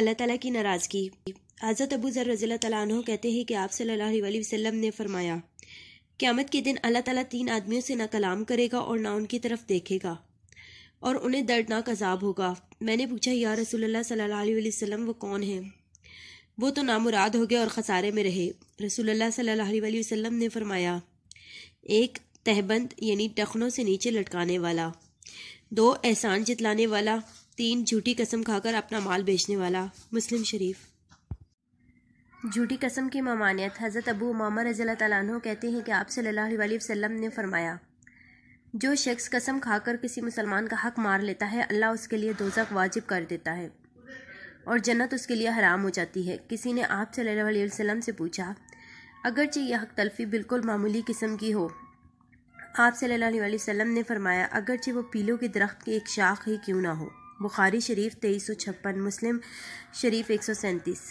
अल्लाह ताला की नाराज़गी हज़रत अबू ज़र रज़ी तु कहते हैं कि आप सल्लल्लाहु अलैहि वसल्लम ने फरमाया क़्यामत के दिन अल्लाह ताला तीन आदमियों से ना कलाम करेगा और ना उनकी तरफ देखेगा और उन्हें दर्दनाक अजाब होगा मैंने पूछा या रसोल्ला सल्ला वसम वो कौन है वो तो नामुराद हो गए और खसारे में रहे रसोल्ला सल्ला वसम ने फरमाया एक तहबंद यानी टखनों से नीचे लटकाने वाला दो एहसान जितलाने वाला तीन झूठी कसम खाकर अपना माल बेचने वाला मुस्लिम शरीफ झूठी कसम की ममानियत हज़रत अबू मामा रज़ी तैन कहते हैं कि आप सल्लल्लाहु अलैहि वसल्लम ने फरमाया जो शख्स कसम खाकर किसी मुसलमान का हक मार लेता है अल्लाह उसके लिए दोजक वाजिब कर देता है और जन्नत उसके लिए हराम हो जाती है किसी ने आप वसल्लम से पूछा अगरचे यह हक तलफी बिल्कुल मामूली किस्म की हो आप सल्लल्लाहु अलैहि वसल्लम ने फरमाया अगरचे वो पीलों के दरख्त की एक शाख ही क्यों ना हो बुखारी शरीफ तेईस सौ छप्पन मुस्लिम शरीफ एक सौ सैंतीस